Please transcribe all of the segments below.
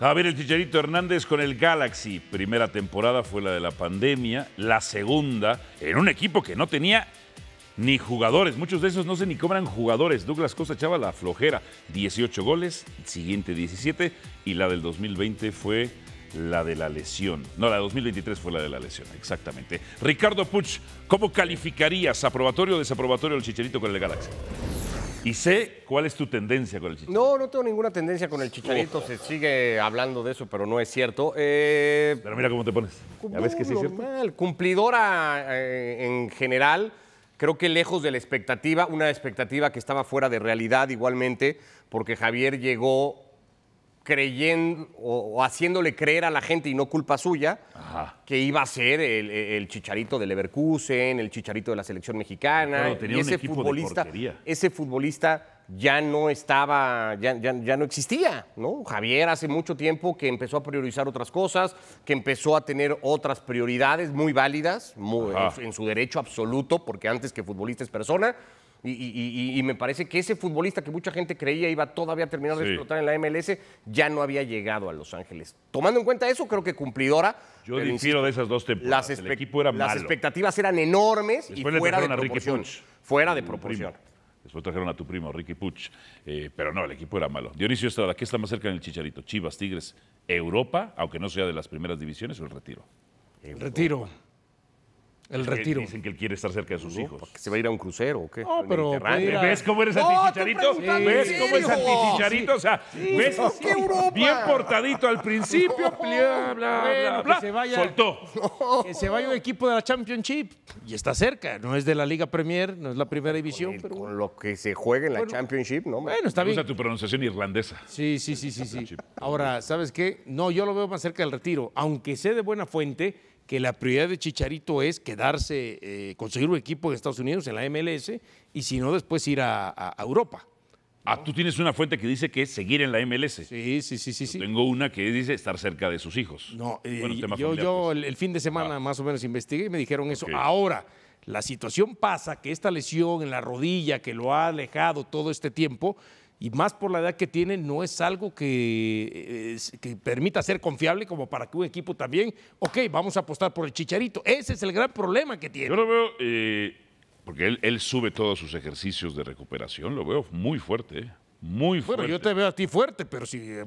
Javier El Chicharito Hernández con el Galaxy. Primera temporada fue la de la pandemia, la segunda en un equipo que no tenía ni jugadores. Muchos de esos no se ni cobran jugadores. Douglas Costa echaba la flojera. 18 goles, siguiente 17 y la del 2020 fue la de la lesión. No, la 2023 fue la de la lesión, exactamente. Ricardo Puch, ¿cómo calificarías aprobatorio o desaprobatorio el Chicharito con el Galaxy? Y sé cuál es tu tendencia con el chicharito. No, no tengo ninguna tendencia con el chicharito. Se sigue hablando de eso, pero no es cierto. Eh, pero mira cómo te pones. Ya ves que sí es cierto. cumplidora eh, en general. Creo que lejos de la expectativa, una expectativa que estaba fuera de realidad igualmente, porque Javier llegó creyendo o, haciéndole creer a la gente, y no culpa suya, que iba a ser el, chicharito de Leverkusen, el chicharito de la selección mexicana. y ese futbolista, ya no estaba, ya, no existía, Javier hace mucho tiempo que empezó a priorizar otras cosas, que empezó a tener otras prioridades muy válidas, en su derecho absoluto, porque antes que futbolista es persona y, me parece que ese futbolista que mucha gente creía iba todavía a terminar de explotar en la MLS, ya no había llegado a Los Ángeles. Tomando en cuenta eso, creo que cumplidora. Yo difiero de esas dos temporadas. Las, El equipo era las expectativas eran enormes y fuera de, proporción, fuera de proporción. Después trajeron a tu primo, Ricky Puch. Eh, pero no, el equipo era malo. Dionisio Estrada, ¿qué está más cerca en el Chicharito? Chivas, Tigres, Europa, aunque no sea de las primeras divisiones, o el retiro? El retiro. El retiro. Dicen que él quiere estar cerca de sus hijos. ¿Que ¿Se va a ir a un crucero o qué? ¿Ves cómo eres antichicharito? ¿Ves cómo es antichicharito? O sea, ¿ves? bien portadito al principio, se vaya, Soltó. Que se vaya un equipo de la Championship. Y está cerca. No es de la Liga Premier, no es la primera división. Con, pero... con lo que se juega en la Championship, ¿no? Bueno, está bien. tu pronunciación irlandesa. Sí, sí, sí, sí. sí. Ahora, ¿sabes qué? No, yo lo veo más cerca del retiro. Aunque sé de buena fuente que la prioridad de Chicharito es quedarse, eh, conseguir un equipo en Estados Unidos, en la MLS, y si no, después ir a, Europa. Ah, tú tienes una fuente que dice que es seguir en la MLS. Sí, sí, sí, sí. Tengo una que dice estar cerca de sus hijos. No, eh, yo, pues. el, fin de semana ah. más o menos investigué y me dijeron eso. Ahora, la situación pasa que esta lesión en la rodilla que lo ha alejado todo este tiempo, y más por la edad que tiene, no es algo que, que, permita ser confiable como para que un equipo también, ok, vamos a apostar por el chicharito. Ese es el gran problema que tiene. Yo lo veo, eh, porque él, sube todos sus ejercicios de recuperación, lo veo muy fuerte, eh, Muy fuerte. Bueno, yo te veo a ti fuerte, pero si eh,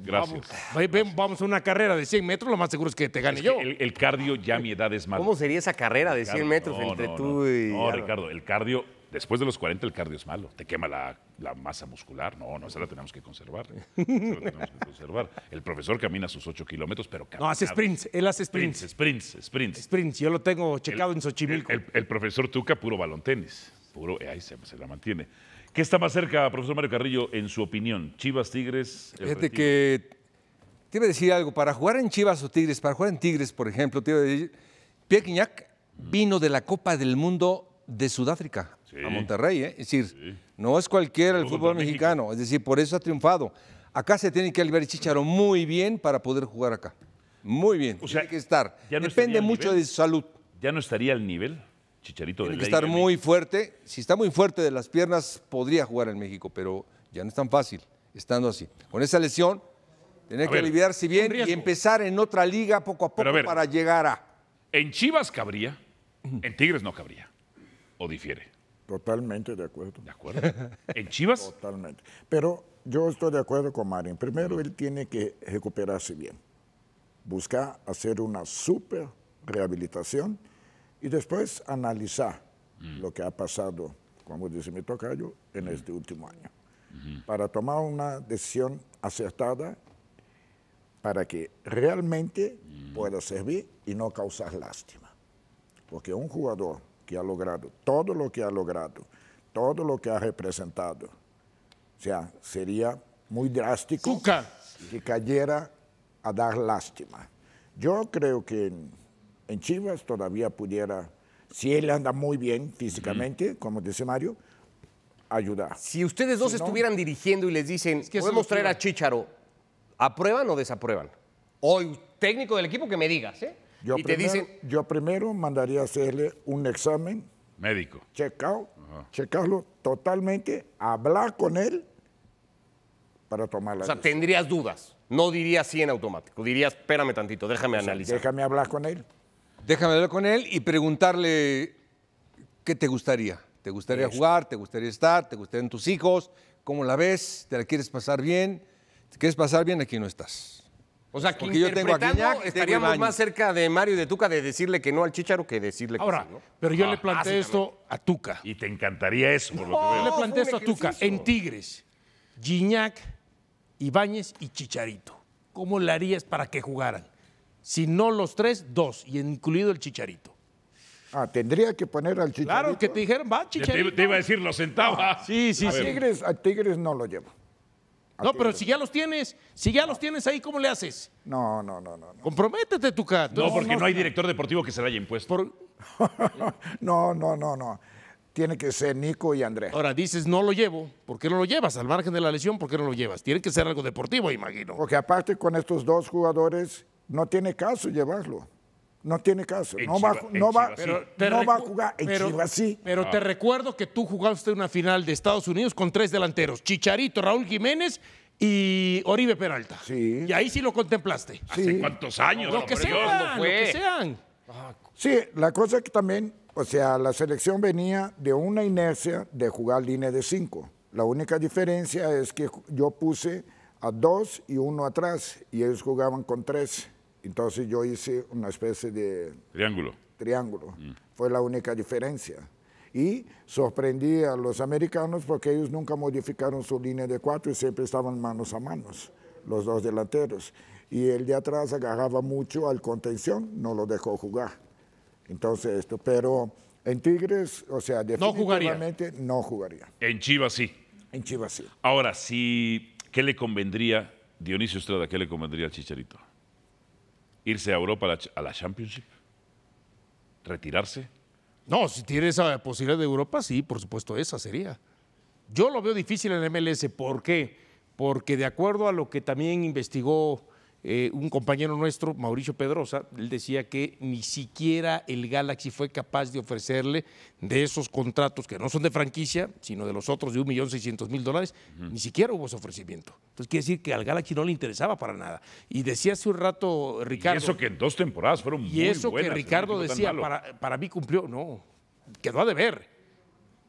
Vamos, a una carrera de 100 metros, lo más seguro es que te gane yo. El, cardio ya mi edad es más. ¿Cómo sería esa carrera de 100 metros entre tú y.? No, Ricardo, el cardio Después de los 40 el cardio es malo, te quema la, masa muscular. No, no, esa la tenemos que conservar. tenemos que conservar. El profesor camina sus 8 kilómetros, pero No, hace sprints, él hace sprints. Sprints, sprints, sprints. yo lo tengo checado en Xochimilco. El, profesor Tuca, puro balón tenis, puro, eh, ahí se, la mantiene. ¿Qué está más cerca, profesor Mario Carrillo, en su opinión? Chivas, Tigres. Fíjate que te iba a decir algo, para jugar en Chivas o Tigres, para jugar en Tigres, por ejemplo, te iba a decir, Pierre vino de la Copa del Mundo de Sudáfrica a Monterrey. ¿eh? Es decir, no es cualquiera el fútbol mexicano, es decir, por eso ha triunfado. Acá se tiene que aliviar Chicharo muy bien para poder jugar acá. Muy bien, o sea, tiene que estar. Depende mucho de su salud. ¿Ya no estaría al nivel? Chicharito tiene que estar muy fuerte. Si está muy fuerte de las piernas, podría jugar en México, pero ya no es tan fácil estando así. Con esa lesión, tener que aliviarse bien y empezar en otra liga poco a poco para llegar a. En Chivas cabría, en Tigres no cabría. ¿O difiere? Totalmente de acuerdo. ¿De acuerdo? ¿En Chivas? Totalmente. Pero yo estoy de acuerdo con Marín. Primero, él tiene que recuperarse bien. Buscar hacer una super rehabilitación y después analizar mm. lo que ha pasado, como dice mi tocayo, en mm. este último año. Mm-hmm. Para tomar una decisión acertada para que realmente mm. pueda servir y no causar lástima. Porque un jugador ha logrado, todo lo que ha logrado, todo lo que ha representado. O sea, sería muy drástico que cayera a dar lástima. Yo creo que en, Chivas todavía pudiera, si él anda muy bien físicamente, como dice Mario, ayudar. Si ustedes dos estuvieran dirigiendo y les dicen, que podemos traer a Chicharo, ¿aprueban o desaprueban? Hoy, técnico del equipo que me digas, ¿eh? Yo primero, te dicen... Yo primero mandaría hacerle un examen. Médico. Checao, checarlo totalmente, hablar con él para tomar la O sea, tendrías dudas. No dirías sí en automático. Dirías, espérame tantito, déjame analizar. Déjame hablar con él. Déjame hablar con él y preguntarle qué te gustaría. ¿Te gustaría jugar? ¿Te gustaría estar? ¿Te gustaría en tus hijos? ¿Cómo la ves? ¿Te la quieres pasar bien? ¿Te quieres pasar bien? Aquí no estás. O sea, que yo tengo aquí, estaríamos más cerca de Mario de Tuca de decirle que no al Chicharo que decirle que sí, ¿no? pero yo ah, le planteé esto a Tuca. Y te encantaría eso, por lo que veo. Yo le planteé esto a Tuca. En Tigres, Giñac, Ibáñez y Chicharito. ¿Cómo le harías para que jugaran? Si no los tres, dos, y incluido el Chicharito. Ah, tendría que poner al Chicharito. Claro, que te dijeron, va, Chicharito. Te, iba a decir, lo sentaba. Sí, sí, sí. Tigres, a Tigres no lo llevo. No, pero si ya los tienes, si ya los tienes ahí, ¿cómo le haces? No, no, no, no. comprométete Comprométete, cat. No, porque no, hay director deportivo que se vaya haya impuesto. no, no, no, no. Tiene que ser Nico y Andrés. Ahora dices, no lo llevo. ¿Por qué no lo llevas? Al margen de la lesión, ¿por qué no lo llevas? Tiene que ser algo deportivo, imagino. Porque aparte con estos dos jugadores no tiene caso llevarlo. No tiene caso. no, va, a jugar en pero, Pero te ah. recuerdo que tú jugaste una final de Estados Unidos con tres delanteros: Chicharito, Raúl Jiménez y Oribe Peralta. Sí. Y ahí sí lo contemplaste. ¿Hace cuántos años? Lo, que sean, lo que sean. Sí, la cosa es que también, o sea, la selección venía de una inercia de jugar línea de cinco. La única diferencia es que yo puse a dos y uno atrás y ellos jugaban con tres. Entonces yo hice una especie de... Triángulo. Triángulo. Mm. Fue la única diferencia. Y sorprendí a los americanos porque ellos nunca modificaron su línea de cuatro y siempre estaban manos a manos, los dos delanteros. Y el de atrás agarraba mucho al contención, no lo dejó jugar. Entonces esto, pero en Tigres, o sea, definitivamente no jugaría. No jugaría. En Chivas sí. En Chivas sí. Ahora, sí, ¿qué le convendría, Dionisio Estrada, qué le convendría al Chicharito? irse a Europa a la, Championship? ¿Retirarse? No, si tiene esa posibilidad de Europa, sí, por supuesto, esa sería. Yo lo veo difícil en MLS. ¿Por qué? Porque de acuerdo a lo que también investigó eh, un compañero nuestro, Mauricio Pedrosa, él decía que ni siquiera el Galaxy fue capaz de ofrecerle de esos contratos que no son de franquicia, sino de los otros de 1.600.000 dólares, ni siquiera hubo ese ofrecimiento. Entonces quiere decir que al Galaxy no le interesaba para nada. Y decía hace un rato Ricardo... Y eso que en dos temporadas fueron muy buenas. Y eso que Ricardo decía, para, mí cumplió, no, quedó a deber.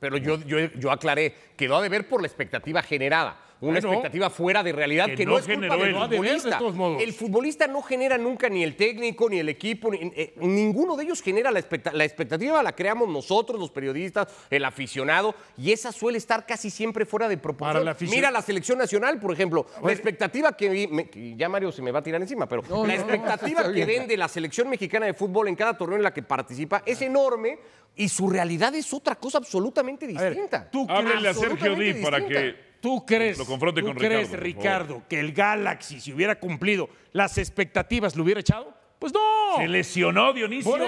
Pero yo, yo, yo aclaré, quedó a deber por la expectativa generada una expectativa fuera de realidad que, no, es culpa del futbolista. De el futbolista no genera nunca ni el técnico, ni el equipo, eh, ninguno de ellos genera la, expectativa, la expectativa la creamos nosotros, los periodistas, el aficionado, y esa suele estar casi siempre fuera de proporción. Mira la selección nacional, por ejemplo, la expectativa que, ya Mario se me va a tirar encima, pero la expectativa que vende de la selección mexicana de fútbol en cada torneo en la que participa es ah. enorme y su realidad es otra cosa absolutamente distinta. tú Háblele a Sergio Di para que ¿Tú crees, lo crees Ricardo, que el Galaxy, si hubiera cumplido las expectativas, lo hubiera echado? Pues no. Se lesionó Dionisio. Por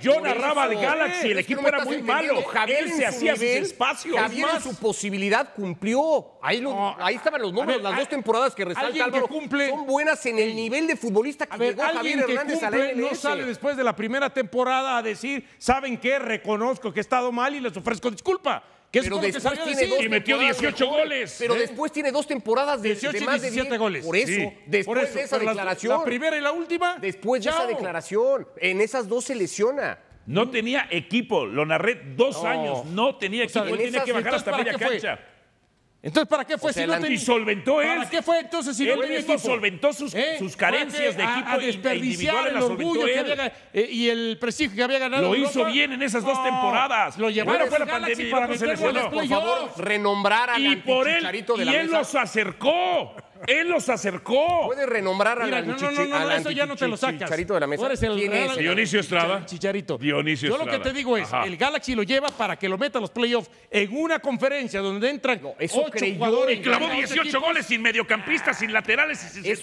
Yo narraba al Galaxy. el equipo era muy malo. Javier Él se hacía sus espacio, Javier su posibilidad cumplió. Ahí, estaban los números. las dos temporadas que resalta Álvaro que cumple, son buenas en el nivel de futbolista que llegó Javier Hernández No sale después de la primera temporada a decir, ¿saben qué? Reconozco que he estado mal y les ofrezco disculpa. Que que tiene dos y metió 18 goles. Pero ¿eh? después tiene dos temporadas de, 18 de 17 goles. Por eso, después de esa declaración. La, primera y la última. Después de esa declaración. En esas dos se lesiona. No tenía equipo, lo narré dos años, no tenía equipo, tiene él que bajar hasta media cancha. Entonces, ¿para qué fue? O sea, si no tenía ¿Para qué fue entonces si él no tenía solventó sus, ¿Eh? sus carencias de equipo a, e desperdiciar el orgullo que había, eh, y el prestigio que había ganado. Lo hizo bien en esas dos temporadas. Lo llevaron bueno, fue la pandemia y Por favor, renombrar a los de la y él los acercó. Él los acercó. Puede renombrar a no, no, no, no, ya no te lo sacas. Chicharito de la mesa. el ¿Quién Dionisio Estrada. Chicharito. Dionisio Yo lo que te digo es, el Galaxy lo lleva para que lo meta a los playoffs en una conferencia donde entran ocho jugadores. Y clavó 18 goles sin mediocampistas, sin laterales y sin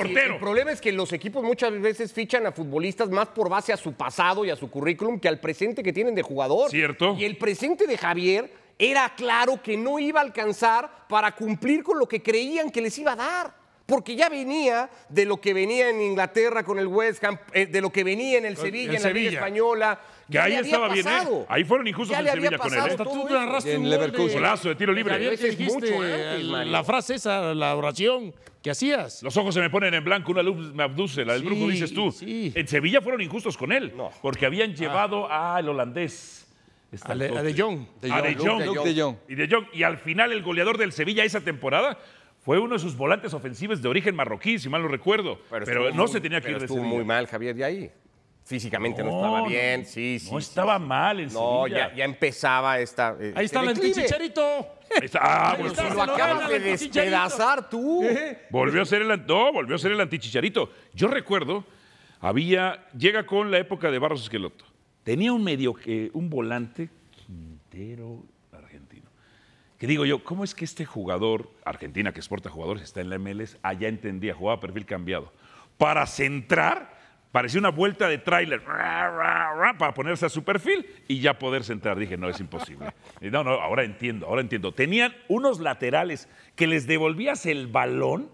Portero. el problema es que los equipos muchas veces fichan a futbolistas más por base a su pasado y a su currículum que al presente que tienen de jugador. Cierto. Y el presente de Javier era claro que no iba a alcanzar para cumplir con lo que creían que les iba a dar porque ya venía de lo que venía en Inglaterra con el West Ham, eh, de lo que venía en el Sevilla, en, la Liga Española. Que ahí estaba bien, ¿eh? Ahí fueron injustos en Sevilla con él. ¿eh? Tú en Leverkusen. Golazo de tiro libre. es ¿eh? la frase esa, la oración que hacías. Los ojos se me ponen en blanco, una luz me abduce, la del brujo dices tú. En Sevilla fueron injustos con él, porque habían ah. llevado al holandés de Jong. Y De Y al final el goleador del Sevilla esa temporada fue uno de sus volantes ofensivos de origen marroquí, si mal no recuerdo. Pero, no se tenía que ir de Estuvo muy mal Javier de ahí. Físicamente no, estaba bien, sí, sí. No estaba mal en No, Ya, empezaba esta. Eh, ahí está el antichicharito Ah, acabas Volvió a ser el no, volvió a ser el antichicharito. Yo recuerdo, había llega con la época de Barros Esqueloto. Tenía un medio, un volante, Quintero, argentino. Que digo yo, ¿cómo es que este jugador, Argentina que exporta jugadores, está en la MLS, allá entendía, jugaba perfil cambiado? Para centrar, Parecía una vuelta de tráiler para ponerse a su perfil y ya poder centrar. Dije, no, es imposible. no, no, ahora entiendo, ahora entiendo. Tenían unos laterales que les devolvías el balón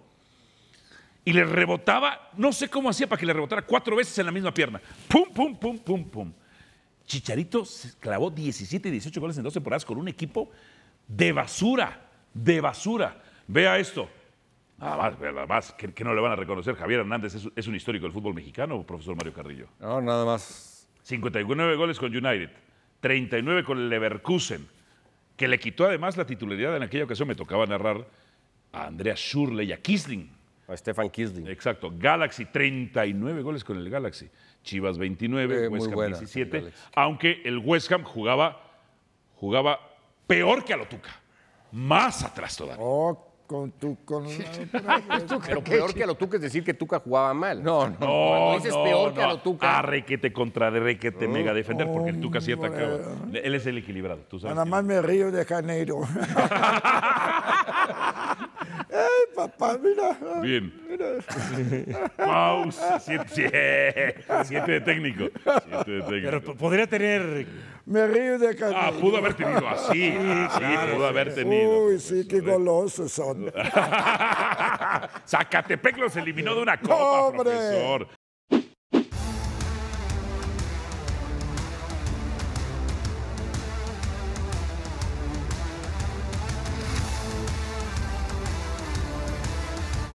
y les rebotaba, no sé cómo hacía para que le rebotara cuatro veces en la misma pierna. Pum, pum, pum, pum, pum. Chicharito clavó 17 y 18 goles en 12 temporadas con un equipo de basura, de basura. Vea esto. Nada más, nada más, que, no le van a reconocer. Javier Hernández es, un histórico del fútbol mexicano, profesor Mario Carrillo. No, nada más. 59 goles con United, 39 con Leverkusen, que le quitó además la titularidad en aquella ocasión, me tocaba narrar a Andrea Schurle y a Kisling a Stefan Kisling. Exacto. Galaxy, 39 goles con el Galaxy. Chivas 29, eh, West Ham 17. aunque el West Ham jugaba, jugaba peor que a Lotuca. Más atrás todavía. Oh, con tu peor que a Lotuca es decir que Tuca jugaba mal. No, no. no es peor que a Lotuca. Arrequete ah, contra requete oh, mega defender, porque el Tuca sí atacaba. Él es el equilibrado, tú sabes. Nada más me río de Janeiro. Bien. Mira. Siete, de técnico. Pero podría tener. Me río de cariño. Ah, pudo haber tenido así. Sí, pudo haber tenido. Uy, sí, qué golosos son. Zacatepec los eliminó de una copa, profesor.